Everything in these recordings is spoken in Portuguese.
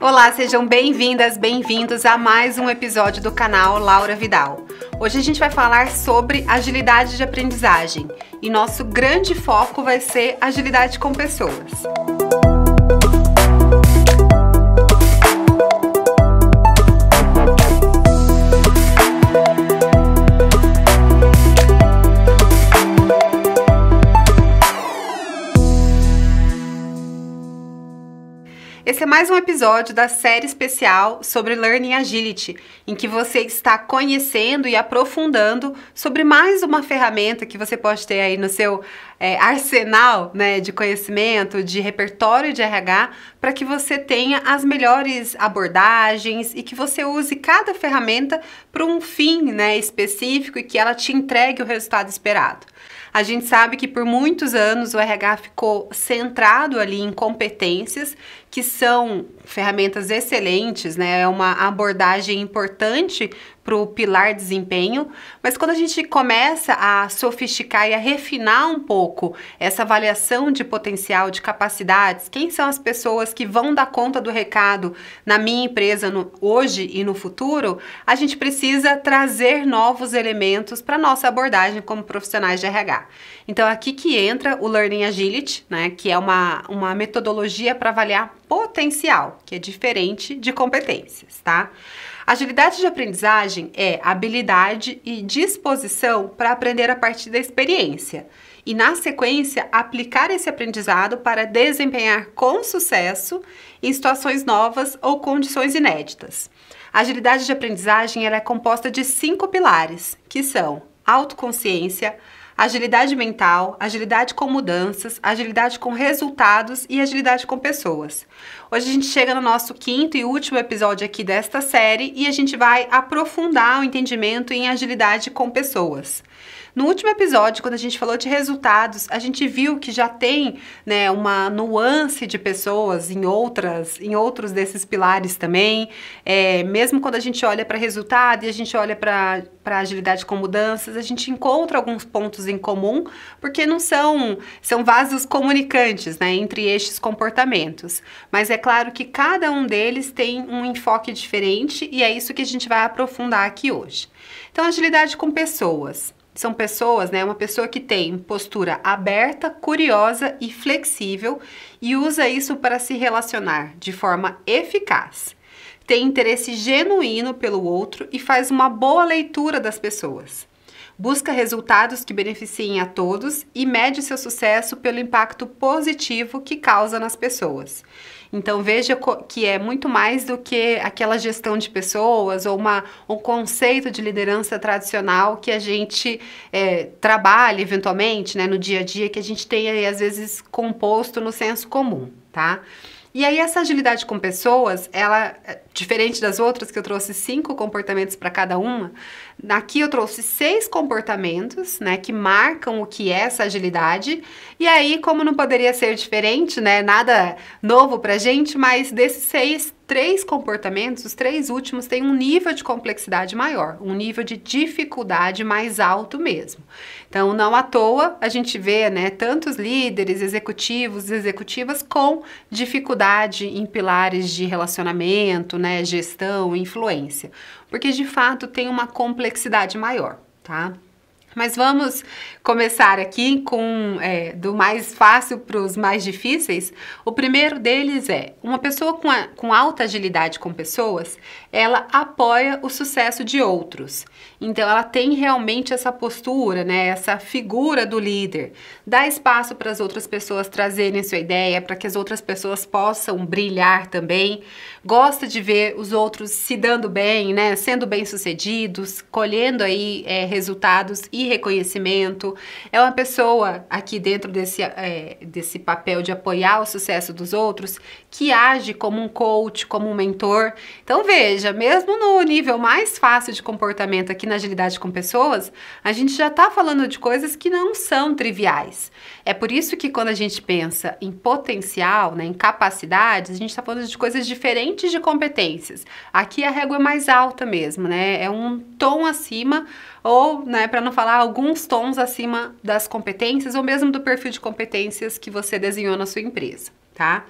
Olá, sejam bem-vindas, bem-vindos a mais um episódio do canal Laura Vidal. Hoje a gente vai falar sobre agilidade de aprendizagem e nosso grande foco vai ser agilidade com pessoas. Esse é mais um episódio da série especial sobre Learning Agility, em que você está conhecendo e aprofundando sobre mais uma ferramenta que você pode ter aí no seu é, arsenal né, de conhecimento, de repertório de RH, para que você tenha as melhores abordagens e que você use cada ferramenta para um fim né, específico e que ela te entregue o resultado esperado. A gente sabe que por muitos anos o RH ficou centrado ali em competências, que são ferramentas excelentes, né? É uma abordagem importante para o pilar desempenho, mas quando a gente começa a sofisticar e a refinar um pouco essa avaliação de potencial, de capacidades, quem são as pessoas que vão dar conta do recado na minha empresa no, hoje e no futuro, a gente precisa trazer novos elementos para nossa abordagem como profissionais de RH. Então é aqui que entra o Learning Agility, né, que é uma, uma metodologia para avaliar potencial, que é diferente de competências, tá? Agilidade de aprendizagem é habilidade e disposição para aprender a partir da experiência e, na sequência, aplicar esse aprendizado para desempenhar com sucesso em situações novas ou condições inéditas. A agilidade de aprendizagem é composta de cinco pilares, que são autoconsciência, agilidade mental, agilidade com mudanças, agilidade com resultados e agilidade com pessoas. Hoje a gente chega no nosso quinto e último episódio aqui desta série e a gente vai aprofundar o entendimento em agilidade com pessoas. No último episódio, quando a gente falou de resultados, a gente viu que já tem né, uma nuance de pessoas em outras, em outros desses pilares também. É, mesmo quando a gente olha para resultado e a gente olha para agilidade com mudanças, a gente encontra alguns pontos em comum, porque não são são vasos comunicantes, né, entre estes comportamentos. Mas é claro que cada um deles tem um enfoque diferente e é isso que a gente vai aprofundar aqui hoje. Então, agilidade com pessoas são pessoas, né? Uma pessoa que tem postura aberta, curiosa e flexível e usa isso para se relacionar de forma eficaz. Tem interesse genuíno pelo outro e faz uma boa leitura das pessoas busca resultados que beneficiem a todos e mede seu sucesso pelo impacto positivo que causa nas pessoas. Então veja que é muito mais do que aquela gestão de pessoas ou uma, um conceito de liderança tradicional que a gente é, trabalha eventualmente né, no dia a dia, que a gente tem aí às vezes composto no senso comum, tá? E aí essa agilidade com pessoas, ela eh, diferente das outras que eu trouxe cinco comportamentos para cada uma, aqui eu trouxe seis comportamentos, né, que marcam o que é essa agilidade. E aí, como não poderia ser diferente, né, nada novo para gente, mas desses seis três comportamentos, os três últimos têm um nível de complexidade maior, um nível de dificuldade mais alto mesmo. Então, não à toa a gente vê, né, tantos líderes, executivos, executivas com dificuldade em pilares de relacionamento, né, gestão, influência, porque de fato tem uma complexidade maior, tá? Mas vamos começar aqui com é, do mais fácil para os mais difíceis. O primeiro deles é: uma pessoa com, a, com alta agilidade com pessoas, ela apoia o sucesso de outros. Então, ela tem realmente essa postura, né? Essa figura do líder. Dá espaço para as outras pessoas trazerem sua ideia, para que as outras pessoas possam brilhar também. Gosta de ver os outros se dando bem, né? Sendo bem sucedidos, colhendo aí é, resultados e reconhecimento. É uma pessoa aqui dentro desse, é, desse papel de apoiar o sucesso dos outros que age como um coach, como um mentor. Então veja, mesmo no nível mais fácil de comportamento aqui na agilidade com pessoas, a gente já está falando de coisas que não são triviais. É por isso que quando a gente pensa em potencial, né, em capacidades, a gente está falando de coisas diferentes de competências. Aqui a régua é mais alta mesmo, né? É um tom acima ou, né, para não falar alguns tons acima das competências ou mesmo do perfil de competências que você desenhou na sua empresa, tá?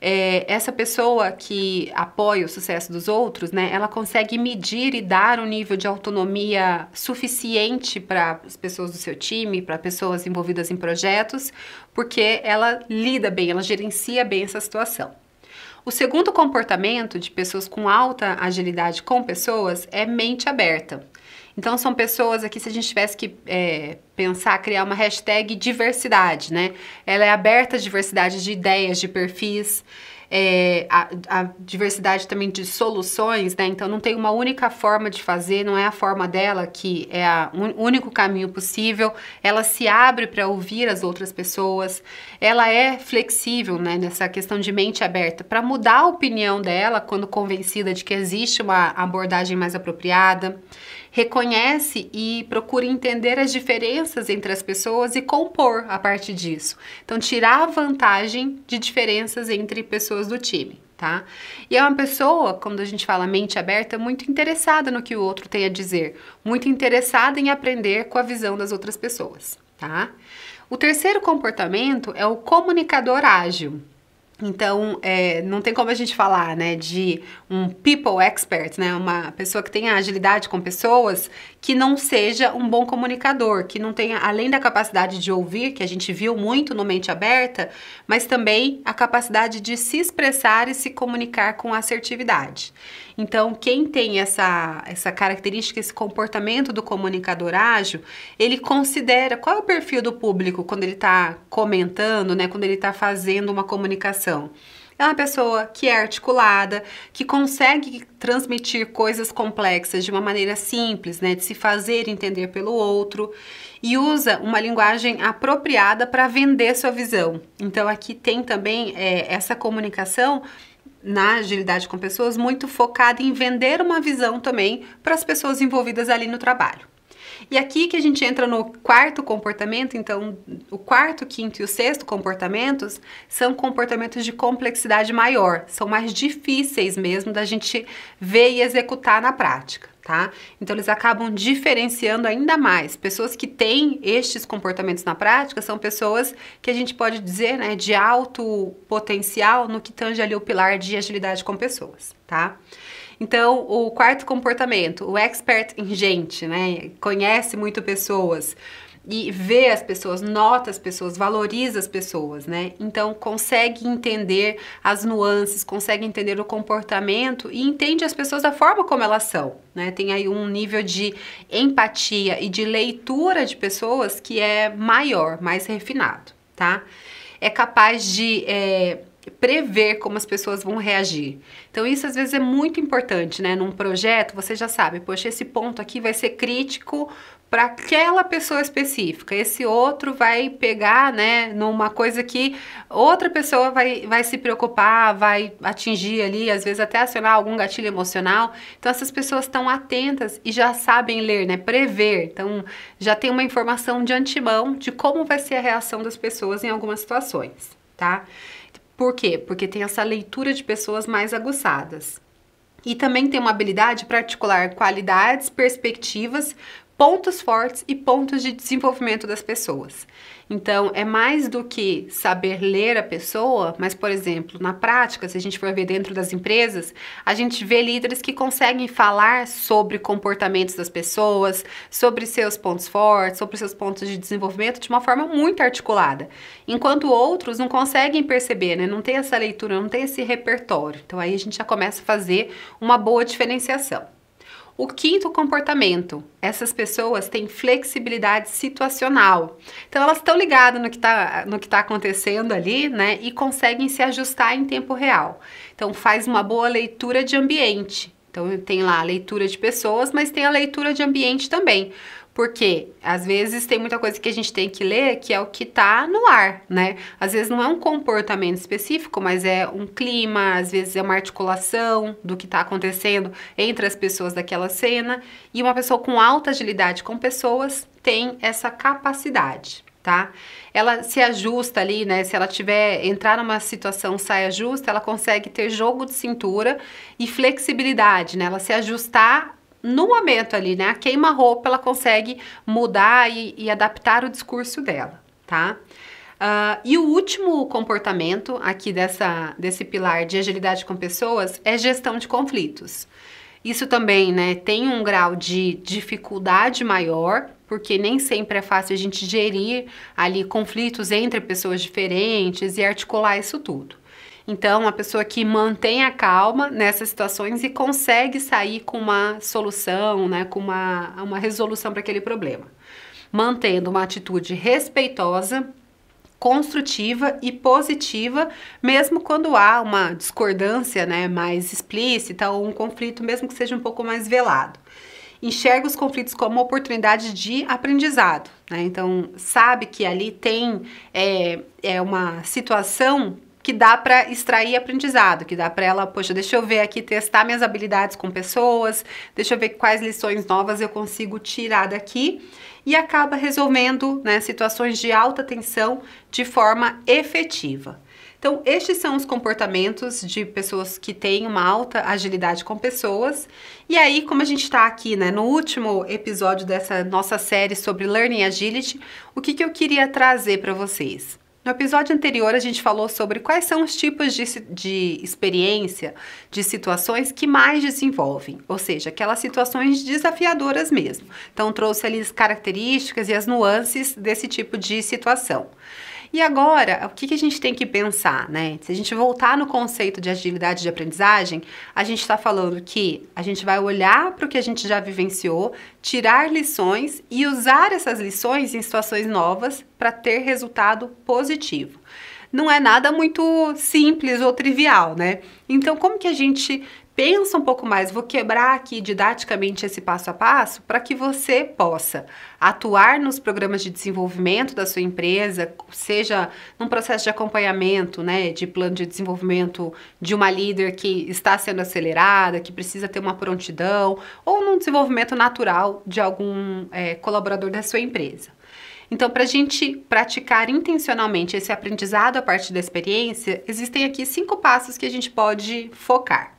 é, essa pessoa que apoia o sucesso dos outros, né, ela consegue medir e dar um nível de autonomia suficiente para as pessoas do seu time, para pessoas envolvidas em projetos, porque ela lida bem, ela gerencia bem essa situação. O segundo comportamento de pessoas com alta agilidade com pessoas é mente aberta. Então, são pessoas aqui, se a gente tivesse que é, pensar, criar uma hashtag diversidade, né? Ela é aberta à diversidade de ideias, de perfis, é, a, a, diversidade também de soluções, né? Então, não tem uma única forma de fazer, não é a forma dela que é o único caminho possível. Ela se abre para ouvir as outras pessoas, ela é flexível, né, nessa questão de mente aberta, para mudar a opinião dela quando convencida de que existe uma abordagem mais apropriada, reconhece e procura entender as diferenças entre as pessoas e compor a partir disso. Então, tirar a vantagem de diferenças entre pessoas do time. Tá? E é uma pessoa, quando a gente fala mente aberta, muito interessada no que o outro tem a dizer, muito interessada em aprender com a visão das outras pessoas, tá? O terceiro comportamento é o comunicador ágil. Então, é, não tem como a gente falar, né, de um people expert, né, uma pessoa que tenha agilidade com pessoas, que não seja um bom comunicador, que não tenha, além da capacidade de ouvir, que a gente viu muito no Mente Aberta, mas também a capacidade de se expressar e se comunicar com assertividade. Então, quem tem essa, essa característica, esse comportamento do comunicador ágil, ele considera qual é o perfil do público quando ele está comentando, né, quando ele está fazendo uma comunicação. É uma pessoa que é articulada, que consegue transmitir coisas complexas de uma maneira simples, né, de se fazer entender pelo outro e usa uma linguagem apropriada para vender sua visão. Então aqui tem também é, essa comunicação na agilidade com pessoas muito focada em vender uma visão também para as pessoas envolvidas ali no trabalho. E aqui que a gente entra no quarto comportamento, então o quarto, quinto e o sexto comportamentos são comportamentos de complexidade maior, são mais difíceis mesmo da gente ver e executar na prática. Tá? Então eles acabam diferenciando ainda mais. Pessoas que têm estes comportamentos na prática são pessoas que a gente pode dizer, né, de alto potencial no que tange ali o pilar de agilidade com pessoas, tá? Então, o quarto comportamento, o expert em gente, né? Conhece muito pessoas e vê as pessoas, nota as pessoas, valoriza as pessoas, né? Então consegue entender as nuances, consegue entender o comportamento e entende as pessoas da forma como elas são, né? Tem aí um nível de empatia e de leitura de pessoas que é maior, mais refinado, tá? É capaz de é, prever como as pessoas vão reagir. Então isso às vezes é muito importante, né? Num projeto você já sabe, poxa, esse ponto aqui vai ser crítico para aquela pessoa específica. Esse outro vai pegar, né, numa coisa que outra pessoa vai, vai se preocupar, vai atingir ali, às vezes até acionar algum gatilho emocional. Então essas pessoas estão atentas e já sabem ler, né, prever. Então já tem uma informação de antemão de como vai ser a reação das pessoas em algumas situações, tá? Por quê? Porque tem essa leitura de pessoas mais aguçadas. E também tem uma habilidade para articular qualidades, perspectivas, pontos fortes e pontos de desenvolvimento das pessoas. Então, é mais do que saber ler a pessoa, mas, por exemplo, na prática, se a gente for ver dentro das empresas, a gente vê líderes que conseguem falar sobre comportamentos das pessoas, sobre seus pontos fortes, sobre seus pontos de desenvolvimento de uma forma muito articulada, enquanto outros não conseguem perceber, né? Não tem essa leitura, não tem esse repertório. Então, aí a gente já começa a fazer uma boa diferenciação. O quinto comportamento, essas pessoas têm flexibilidade situacional. Então elas estão ligadas no que está tá acontecendo ali, né? E conseguem se ajustar em tempo real. Então faz uma boa leitura de ambiente. Então tem lá a leitura de pessoas, mas tem a leitura de ambiente também. Porque às vezes tem muita coisa que a gente tem que ler que é o que tá no ar, né? Às vezes não é um comportamento específico, mas é um clima, às vezes é uma articulação do que tá acontecendo entre as pessoas daquela cena. E uma pessoa com alta agilidade com pessoas tem essa capacidade. Tá? Ela se ajusta ali, né? Se ela tiver entrar numa situação saia justa, ela consegue ter jogo de cintura e flexibilidade, né? Ela se ajustar no momento ali, né? A queima-roupa ela consegue mudar e, e, adaptar o discurso dela, tá? Uh, e o último comportamento aqui dessa, desse pilar de agilidade com pessoas é gestão de conflitos. Isso também, né, tem um grau de dificuldade maior, porque nem sempre é fácil a gente gerir ali conflitos entre pessoas diferentes e articular isso tudo. Então, uma pessoa que mantém a calma nessas situações e consegue sair com uma solução, né, com uma, uma resolução para aquele problema. Mantendo uma atitude respeitosa, construtiva e positiva, mesmo quando há uma discordância né, mais explícita ou um conflito, mesmo que seja um pouco mais velado. Enxerga os conflitos como uma oportunidade de aprendizado, né? Então, sabe que ali tem é, é uma situação que dá para extrair aprendizado, que dá para ela, poxa, deixa eu ver aqui, testar minhas habilidades com pessoas, deixa eu ver quais lições novas eu consigo tirar daqui e acaba resolvendo né, situações de alta tensão de forma efetiva. Então, estes são os comportamentos de pessoas que têm uma alta agilidade com pessoas. E aí, como a gente está aqui né, no último episódio dessa nossa série sobre Learning Agility, o que, que eu queria trazer para vocês? No episódio anterior, a gente falou sobre quais são os tipos de, de experiência, de situações que mais desenvolvem, ou seja, aquelas situações desafiadoras mesmo. Então, trouxe ali as características e as nuances desse tipo de situação. E agora, o que, que a gente tem que pensar, né? Se a gente voltar no conceito de agilidade de aprendizagem, a gente está falando que a gente vai olhar para o que a gente já vivenciou, tirar lições e usar essas lições em situações novas para ter resultado positivo não é nada muito simples ou trivial, né? Então, como que a gente pensa um pouco mais, vou quebrar aqui didaticamente esse passo a passo para que você possa atuar nos programas de desenvolvimento da sua empresa, seja num processo de acompanhamento, né, de plano de desenvolvimento de uma líder que está sendo acelerada, que precisa ter uma prontidão, ou num desenvolvimento natural de algum é, colaborador da sua empresa. Então, para a gente praticar intencionalmente esse aprendizado a partir da experiência, existem aqui cinco passos que a gente pode focar.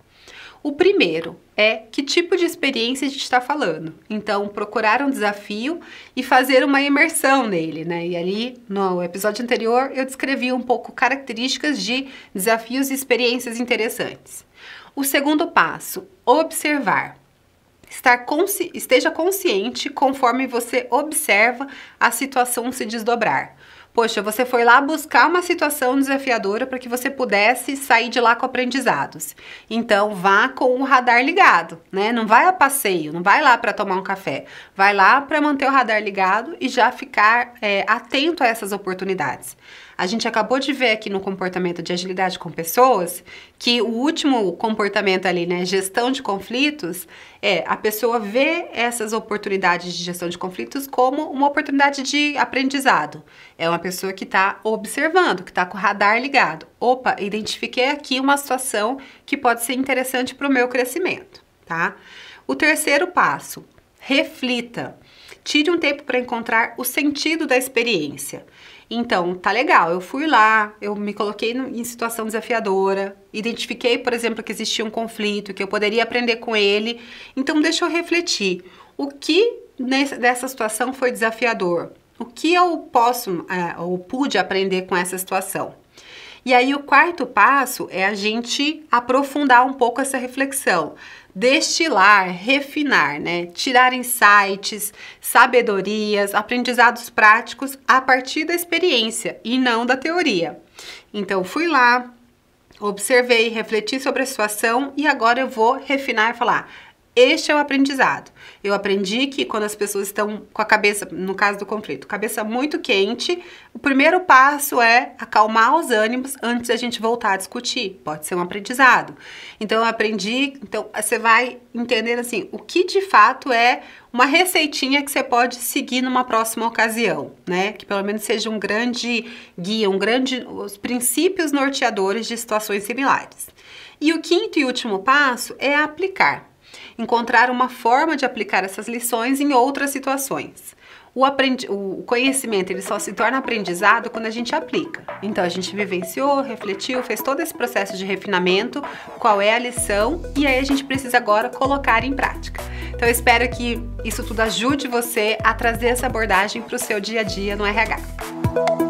O primeiro é que tipo de experiência a gente está falando. Então, procurar um desafio e fazer uma imersão nele, né? E ali, no episódio anterior, eu descrevi um pouco características de desafios e experiências interessantes. O segundo passo, observar. Consci... esteja consciente conforme você observa a situação se desdobrar. Poxa, você foi lá buscar uma situação desafiadora para que você pudesse sair de lá com aprendizados. Então, vá com o radar ligado, né? Não vai a passeio, não vai lá para tomar um café. Vai lá para manter o radar ligado e já ficar é, atento a essas oportunidades. A gente acabou de ver aqui no comportamento de agilidade com pessoas que o último comportamento ali, né, gestão de conflitos, é a pessoa vê essas oportunidades de gestão de conflitos como uma oportunidade de aprendizado. É uma pessoa que está observando, que está com o radar ligado. Opa, identifiquei aqui uma situação que pode ser interessante para o meu crescimento, tá? O terceiro passo, reflita. Tire um tempo para encontrar o sentido da experiência. Então, tá legal, eu fui lá, eu me coloquei em situação desafiadora, identifiquei, por exemplo, que existia um conflito, que eu poderia aprender com ele. Então, deixa eu refletir. O que dessa situação foi desafiador? O que eu posso é, ou pude aprender com essa situação? E aí o quarto passo é a gente aprofundar um pouco essa reflexão, destilar, refinar, né? Tirar insights, sabedorias, aprendizados práticos a partir da experiência e não da teoria. Então fui lá, observei, refleti sobre a situação e agora eu vou refinar e falar: este é o aprendizado. Eu aprendi que quando as pessoas estão com a cabeça, no caso do conflito, cabeça muito quente, o primeiro passo é acalmar os ânimos antes da gente voltar a discutir. Pode ser um aprendizado. Então eu aprendi, então você vai entendendo assim, o que de fato é uma receitinha que você pode seguir numa próxima ocasião, né? Que pelo menos seja um grande guia, um grande os princípios norteadores de situações similares. E o quinto e último passo é aplicar. Encontrar uma forma de aplicar essas lições em outras situações. O, o conhecimento ele só se torna aprendizado quando a gente aplica. Então a gente vivenciou, refletiu, fez todo esse processo de refinamento, qual é a lição e aí a gente precisa agora colocar em prática. Então eu espero que isso tudo ajude você a trazer essa abordagem para o seu dia a dia no RH.